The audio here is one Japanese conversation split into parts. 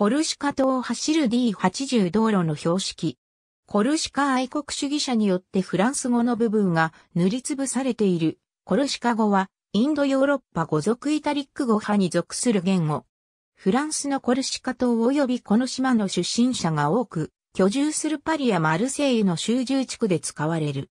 コルシカ島を走る D80 道路の標識。コルシカ愛国主義者によってフランス語の部分が塗りつぶされている。コルシカ語はインドヨーロッパ語族イタリック語派に属する言語。フランスのコルシカ島及びこの島の出身者が多く、居住するパリやマルセイユの集中地区で使われる。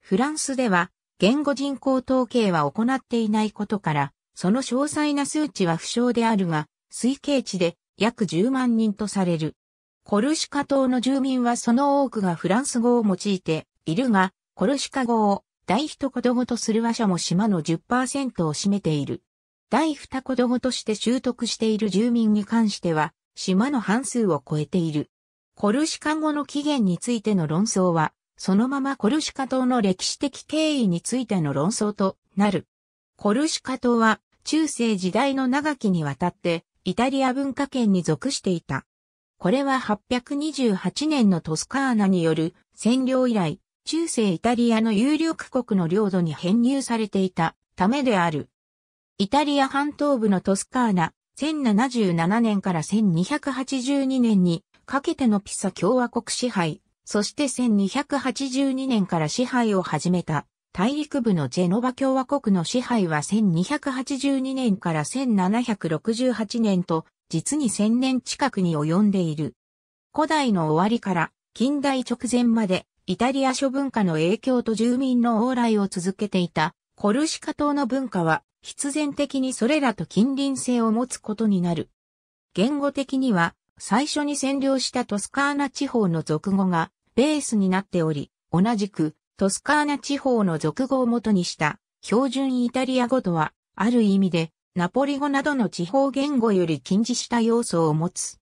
フランスでは言語人口統計は行っていないことから、その詳細な数値は不詳であるが、推計値で約10万人とされる。コルシカ島の住民はその多くがフランス語を用いているが、コルシカ語を第一言語とする話者も島の10%を占めている。第二言語として習得している住民に関しては、島の半数を超えている。コルシカ語の起源についての論争は、そのままコルシカ島の歴史的経緯についての論争となる。コルシカ島は中世時代の長きにわたってイタリア文化圏に属していた。これは828年のトスカーナによる占領以来、中世イタリアの有力国の領土に編入されていたためである。イタリア半島部のトスカーナ、1077年から1282年にかけてのピサ共和国支配、そして1282年から支配を始めた大陸部のジェノバ共和国の支配は1282年から1768年と、実に1000年近くに及んでいる。古代の終わりから近代直前まで、イタリア諸文化の影響と住民の往来を続けていた、コルシカ島の文化は、必然的にそれらと近隣性を持つことになる。言語的には、最初に占領したトスカーナ地方の俗語がベースになっており、同じくトスカーナ地方の俗語をもとにした標準イタリア語とは、ある意味で、ナポリ語などの地方言語より禁じした要素を持つ。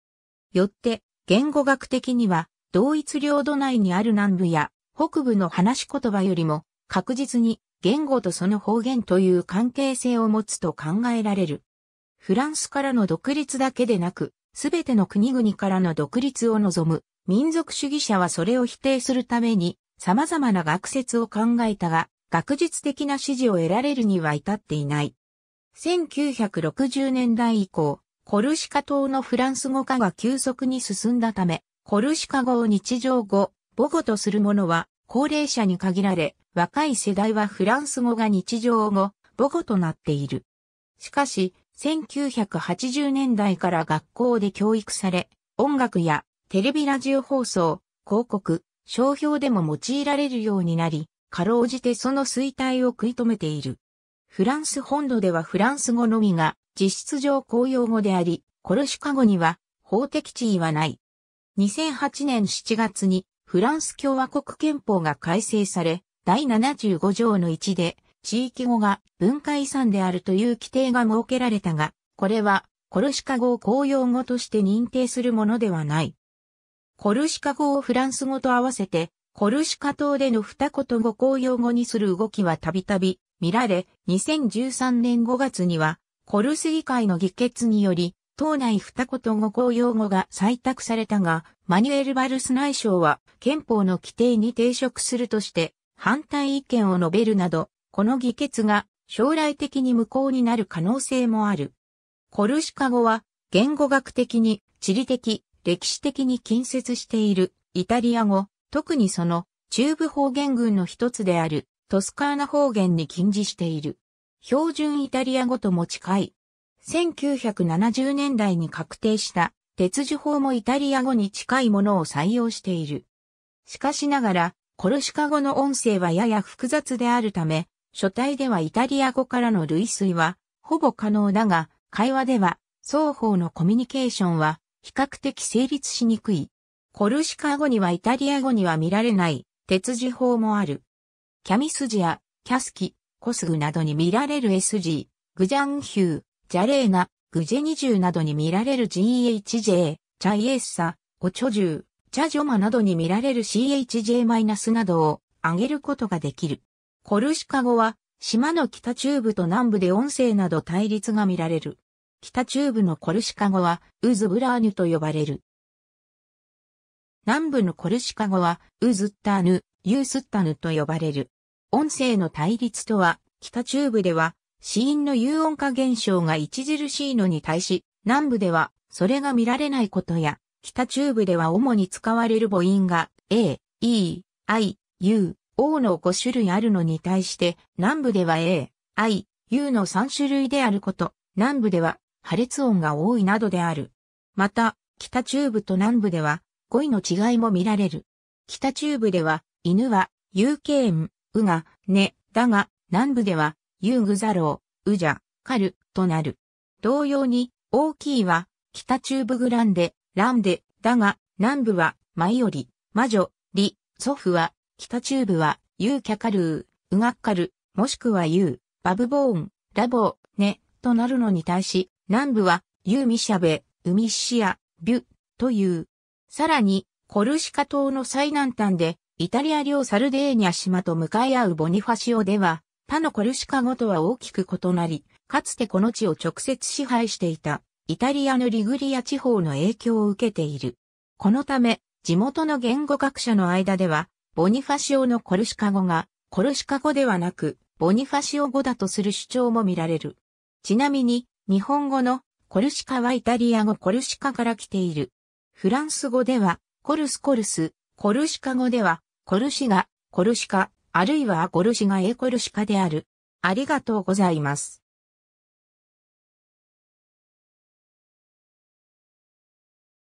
よって、言語学的には、同一領土内にある南部や北部の話し言葉よりも、確実に言語とその方言という関係性を持つと考えられる。フランスからの独立だけでなく、すべての国々からの独立を望む民族主義者はそれを否定するために、様々な学説を考えたが、学術的な支持を得られるには至っていない。1960年代以降、コルシカ島のフランス語化が急速に進んだため、コルシカ語を日常語、母語とする者は高齢者に限られ、若い世代はフランス語が日常語、母語となっている。しかし、1980年代から学校で教育され、音楽やテレビラジオ放送、広告、商標でも用いられるようになり、かろうじてその衰退を食い止めている。フランス本土ではフランス語のみが実質上公用語であり、コルシカ語には法的地位はない。2008年7月にフランス共和国憲法が改正され、第75条の1で地域語が文化遺産であるという規定が設けられたが、これはコルシカ語を公用語として認定するものではない。コルシカ語をフランス語と合わせて、コルシカ島での二言語公用語にする動きはたびたび見られ、2013年5月には、コルス議会の議決により、島内二言語公用語が採択されたが、マニュエル・バルス内相は憲法の規定に抵触するとして反対意見を述べるなど、この議決が将来的に無効になる可能性もある。コルシカ語は言語学的に地理的、歴史的に近接しているイタリア語、特にその中部方言群の一つであるトスカーナ方言に近似している。標準イタリア語とも近い。1970年代に確定した鉄樹法もイタリア語に近いものを採用している。しかしながら、コルシカ語の音声はやや複雑であるため、書体ではイタリア語からの類推は、ほぼ可能だが、会話では、双方のコミュニケーションは、比較的成立しにくい。コルシカ語にはイタリア語には見られない鉄字法もある。キャミスジア、キャスキ、コスグなどに見られる SG、グジャンヒュー、ジャレーナ、グジェニューなどに見られる GHJ、チャイエッサ、オチョジュー、チャジョマなどに見られる CHJ- マイナスなどを挙げることができる。コルシカ語は島の北中部と南部で音声など対立が見られる。北中部のコルシカ語は、ウズブラーニュと呼ばれる。南部のコルシカ語は、ウズッターヌ、ユースッタヌと呼ばれる。音声の対立とは、北中部では、死因の有音化現象が著しいのに対し、南部では、それが見られないことや、北中部では主に使われる母音が、A、E、I、U、O の5種類あるのに対して、南部では A、I、U の3種類であること、南部では破裂音が多いなどである。また、北中部と南部では、語彙の違いも見られる。北中部では、犬は、有形ん、うが、ね、だが、南部では、遊具ざろう、うじゃ、かる、となる。同様に、大きいは、北中部グランデ、ランデ、だが、南部は、マより、リ、魔女、リ、祖父は、北中部は、ユーキャカルー、うがっかる、もしくはユー、バブボーン、ラボー、ね、となるのに対し、南部は、ユーミシャベ、ウミシア、ビュ、という。さらに、コルシカ島の最南端で、イタリア領サルデーニャ島と向かい合うボニファシオでは、他のコルシカ語とは大きく異なり、かつてこの地を直接支配していた、イタリアのリグリア地方の影響を受けている。このため、地元の言語学者の間では、ボニファシオのコルシカ語が、コルシカ語ではなく、ボニファシオ語だとする主張も見られる。ちなみに、日本語のコルシカはイタリア語コルシカから来ている。フランス語ではコルスコルス、コルシカ語ではコルシガ、コルシカ、あるいはコルシガエコルシカである。ありがとうございます。